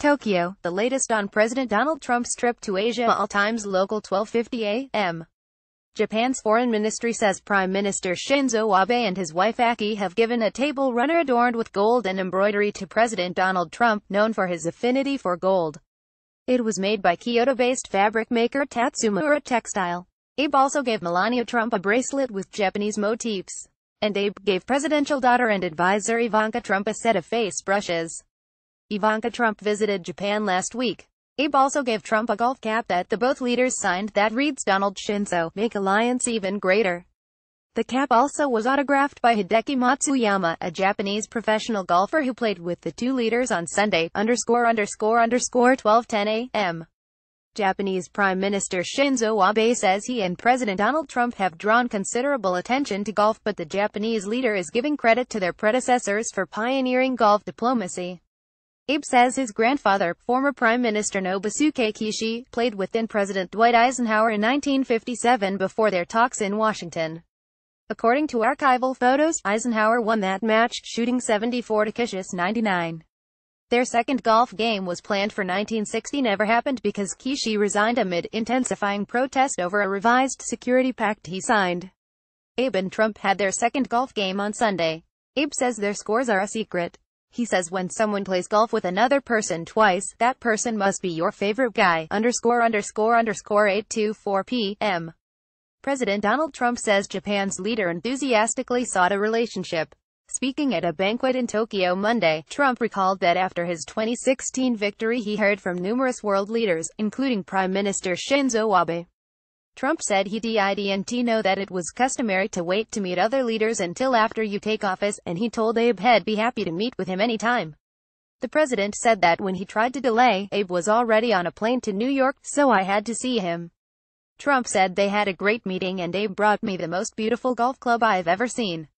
Tokyo, the latest on President Donald Trump's trip to Asia all times local 1250 a.m. Japan's foreign ministry says Prime Minister Shinzo Abe and his wife Aki have given a table runner adorned with gold and embroidery to President Donald Trump, known for his affinity for gold. It was made by Kyoto-based fabric maker Tatsumura Textile. Abe also gave Melania Trump a bracelet with Japanese motifs. And Abe gave presidential daughter and advisor Ivanka Trump a set of face brushes. Ivanka Trump visited Japan last week. Abe also gave Trump a golf cap that the both leaders signed that reads Donald Shinzo, make alliance even greater. The cap also was autographed by Hideki Matsuyama, a Japanese professional golfer who played with the two leaders on Sunday, underscore underscore underscore 1210 a.m. Japanese Prime Minister Shinzo Abe says he and President Donald Trump have drawn considerable attention to golf but the Japanese leader is giving credit to their predecessors for pioneering golf diplomacy. Abe says his grandfather, former Prime Minister Nobusuke Kishi, played with then President Dwight Eisenhower in 1957 before their talks in Washington. According to archival photos, Eisenhower won that match, shooting 74 to Kishi's 99. Their second golf game was planned for 1960 never happened because Kishi resigned amid intensifying protest over a revised security pact he signed. Abe and Trump had their second golf game on Sunday. Abe says their scores are a secret. He says when someone plays golf with another person twice, that person must be your favorite guy, underscore underscore underscore 824 p.m. President Donald Trump says Japan's leader enthusiastically sought a relationship. Speaking at a banquet in Tokyo Monday, Trump recalled that after his 2016 victory he heard from numerous world leaders, including Prime Minister Shinzo Abe. Trump said he didn't know that it was customary to wait to meet other leaders until after you take office, and he told Abe he'd be happy to meet with him anytime. The president said that when he tried to delay, Abe was already on a plane to New York, so I had to see him. Trump said they had a great meeting and Abe brought me the most beautiful golf club I've ever seen.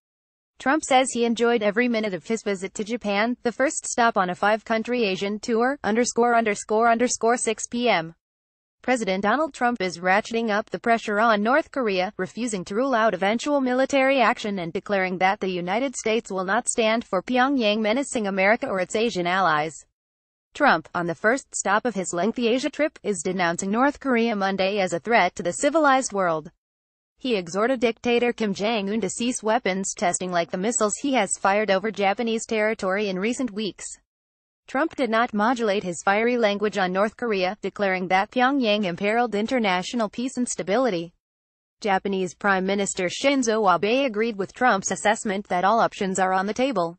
Trump says he enjoyed every minute of his visit to Japan, the first stop on a five-country Asian tour, underscore underscore underscore 6 p.m. President Donald Trump is ratcheting up the pressure on North Korea, refusing to rule out eventual military action and declaring that the United States will not stand for Pyongyang menacing America or its Asian allies. Trump, on the first stop of his lengthy Asia trip, is denouncing North Korea Monday as a threat to the civilized world. He exhorted dictator Kim Jong-un to cease weapons testing like the missiles he has fired over Japanese territory in recent weeks. Trump did not modulate his fiery language on North Korea, declaring that Pyongyang imperiled international peace and stability. Japanese Prime Minister Shinzo Abe agreed with Trump's assessment that all options are on the table.